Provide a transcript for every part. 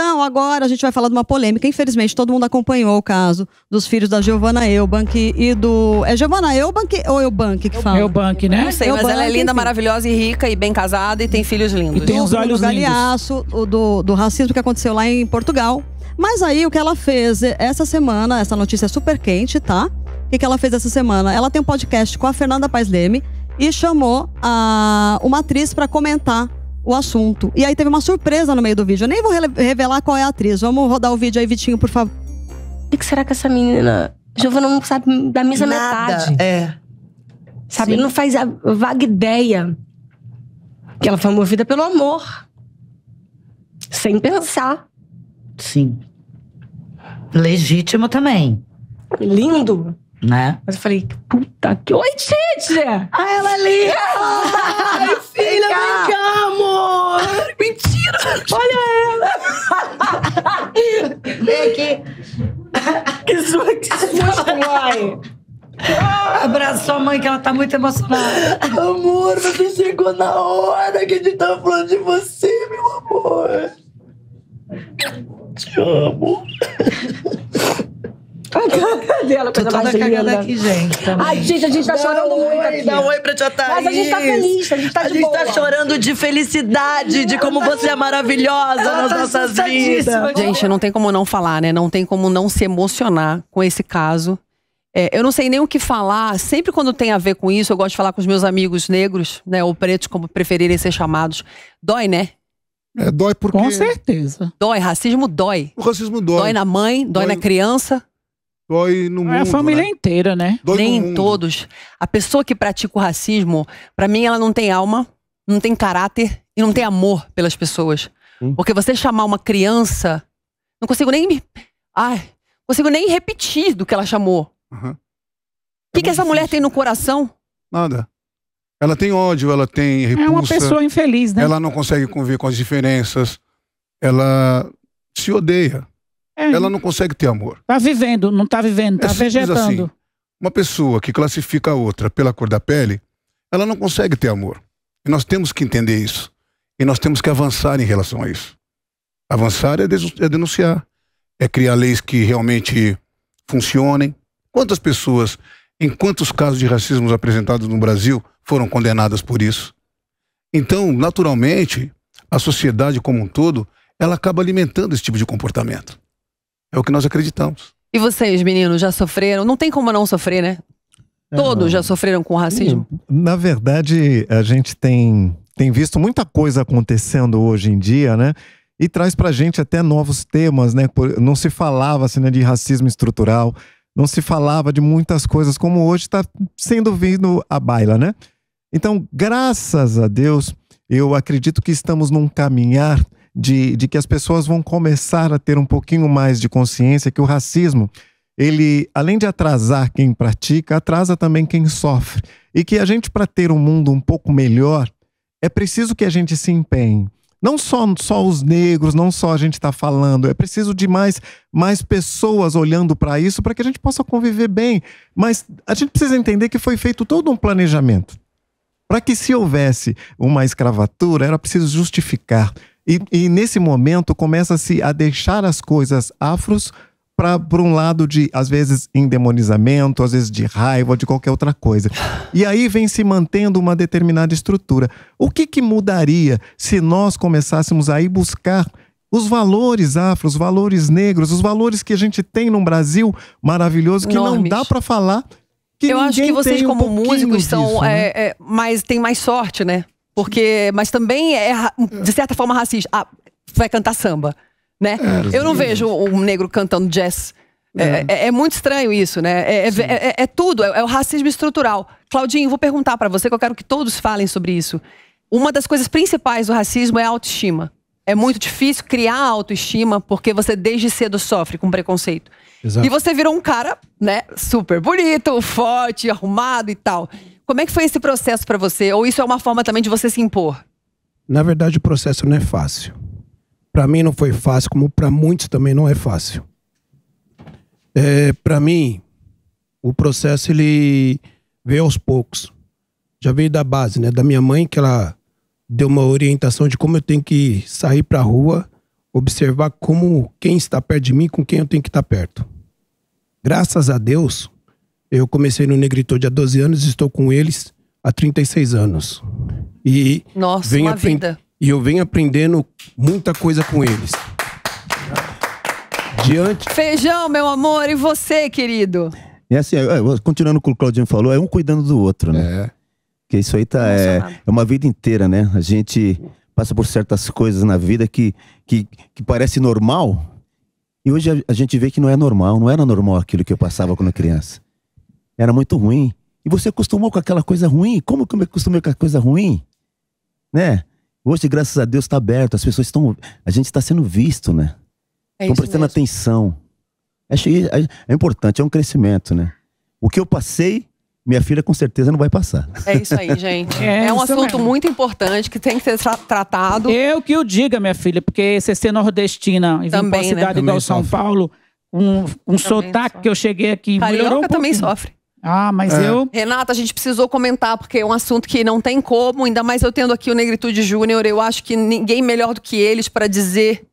Então, agora a gente vai falar de uma polêmica. Infelizmente, todo mundo acompanhou o caso dos filhos da Giovanna Eubank e do. É Giovanna Eubank ou Eubank que fala? Eubank, né? Não sei, Eubank, mas ela é linda, maravilhosa e rica e bem casada e tem filhos lindos. E tem os olhos lindos. Galeaço, o do, do racismo que aconteceu lá em Portugal. Mas aí, o que ela fez essa semana, essa notícia é super quente, tá? O que, que ela fez essa semana? Ela tem um podcast com a Fernanda Paes Leme e chamou a, uma atriz para comentar o assunto. E aí teve uma surpresa no meio do vídeo. Eu nem vou revelar qual é a atriz. Vamos rodar o vídeo aí, Vitinho, por favor. O que será que essa menina. Giovana não sabe da mesa Nada. metade. É. Sabe? Sim. Não faz a vaga ideia que ela foi movida pelo amor. Sem pensar. Sim. Legítimo também. Lindo. Né? Mas eu falei, puta que. Oi, Tite! Ah, ela ali! É Ai, filha, vem cá! Olha ela! Vem aqui. Que sua que susto, mãe! Abraçou sua mãe, que ela tá muito emocionada. Amor, você chegou na hora que a gente tava falando de você, meu amor. Te amo dela, coisa mais linda. aqui, gente. Também. Tá Ai, gente, a gente tá dá chorando muito aqui. Dá um oi pra tia Thaís. Mas a gente tá feliz, a gente tá a de A gente tá boa. tá chorando de felicidade, de como você é maravilhosa Ela nas tá nossas vidas. Gente, não tem como não falar, né? Não tem como não se emocionar com esse caso. É, eu não sei nem o que falar. Sempre quando tem a ver com isso, eu gosto de falar com os meus amigos negros, né? Ou pretos, como preferirem ser chamados. Dói, né? É, dói porque. Com certeza. Dói, racismo dói. O racismo dói. Dói na mãe, dói, dói... na criança, Dói no mundo, é a família né? inteira, né? Dói Nem em todos. A pessoa que pratica o racismo, para mim, ela não tem alma, não tem caráter e não tem amor pelas pessoas. Hum. Porque você chamar uma criança, não consigo nem me. Ai, consigo nem repetir do que ela chamou. Uhum. O que, é que essa mulher tem no coração? Nada. Ela tem ódio, ela tem repulsa. É uma pessoa infeliz, né? Ela não consegue conviver com as diferenças. Ela se odeia. É. Ela não consegue ter amor. Tá vivendo, não tá vivendo, tá é vegetando. Assim. Uma pessoa que classifica a outra pela cor da pele, ela não consegue ter amor. E nós temos que entender isso. E nós temos que avançar em relação a isso. Avançar é, é denunciar, é criar leis que realmente funcionem. Quantas pessoas, em quantos casos de racismo apresentados no Brasil, foram condenadas por isso? Então, naturalmente, a sociedade como um todo, ela acaba alimentando esse tipo de comportamento. É o que nós acreditamos. E vocês, meninos, já sofreram? Não tem como não sofrer, né? Todos já sofreram com racismo? Na verdade, a gente tem, tem visto muita coisa acontecendo hoje em dia, né? E traz pra gente até novos temas, né? Não se falava assim, né, de racismo estrutural, não se falava de muitas coisas como hoje está sendo vindo a baila, né? Então, graças a Deus, eu acredito que estamos num caminhar de, de que as pessoas vão começar a ter um pouquinho mais de consciência que o racismo, ele, além de atrasar quem pratica, atrasa também quem sofre. E que a gente, para ter um mundo um pouco melhor, é preciso que a gente se empenhe não só, só os negros, não só a gente está falando, é preciso de mais, mais pessoas olhando para isso para que a gente possa conviver bem. Mas a gente precisa entender que foi feito todo um planejamento. Para que se houvesse uma escravatura, era preciso justificar. E, e nesse momento começa-se a deixar as coisas afros para por um lado de, às vezes, endemonizamento, às vezes de raiva, de qualquer outra coisa. E aí vem se mantendo uma determinada estrutura. O que, que mudaria se nós começássemos a ir buscar os valores afros, os valores negros, os valores que a gente tem num Brasil maravilhoso, que Normes. não dá para falar. Que Eu acho que vocês, como um músicos, são, disso, né? É, é, mais, têm mais sorte, né? Porque, mas também é, de certa forma, racista. Ah, vai cantar samba, né? É, eu não vejo um negro cantando jazz. É. É, é, muito estranho isso, né? É, é, é, é tudo, é, o racismo estrutural. Claudinho, vou perguntar para você, que eu quero que todos falem sobre isso. Uma das coisas principais do racismo é a autoestima. É muito difícil criar autoestima porque você desde cedo sofre com preconceito. Exato. E você virou um cara, né, super bonito, forte, arrumado e tal. Como é que foi esse processo para você? Ou isso é uma forma também de você se impor? Na verdade, o processo não é fácil. Para mim não foi fácil, como para muitos também não é fácil. É, para mim, o processo ele veio aos poucos. Já veio da base, né? Da minha mãe que ela deu uma orientação de como eu tenho que sair para a rua, observar como quem está perto de mim, com quem eu tenho que estar tá perto. Graças a Deus, eu comecei no Negritude há 12 anos, estou com eles há 36 anos. E Nossa, venho vida. E eu venho aprendendo muita coisa com eles. Diante. Feijão, meu amor, e você, querido? Assim, é assim, continuando com o que o Claudinho falou, é um cuidando do outro, né? É. Porque isso aí tá, é, é uma vida inteira, né? A gente passa por certas coisas na vida que, que, que parece normal. E hoje a, a gente vê que não é normal, não era normal aquilo que eu passava quando criança era muito ruim. E você acostumou com aquela coisa ruim? Como que eu me acostumei com a coisa ruim? Né? Hoje, graças a Deus, está aberto. As pessoas estão. A gente está sendo visto, né? Estão é prestando mesmo. atenção. É, que é, é importante, é um crescimento, né? O que eu passei, minha filha com certeza não vai passar. É isso aí, gente. É, é um assunto mesmo. muito importante que tem que ser tra tratado. Eu que o diga, minha filha, porque você ser nordestina e vir pra uma né? cidade né? igual São Paulo, um, um sotaque sofre. que eu cheguei aqui. Carioca melhorou um também sofre. Ah, mas é. eu. Renata, a gente precisou comentar, porque é um assunto que não tem como, ainda mais eu tendo aqui o Negritude Júnior, eu acho que ninguém melhor do que eles para dizer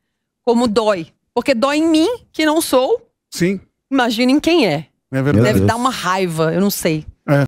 como dói. Porque dói em mim, que não sou. Sim. Imagina em quem é. É verdade. Deve dar uma raiva, eu não sei.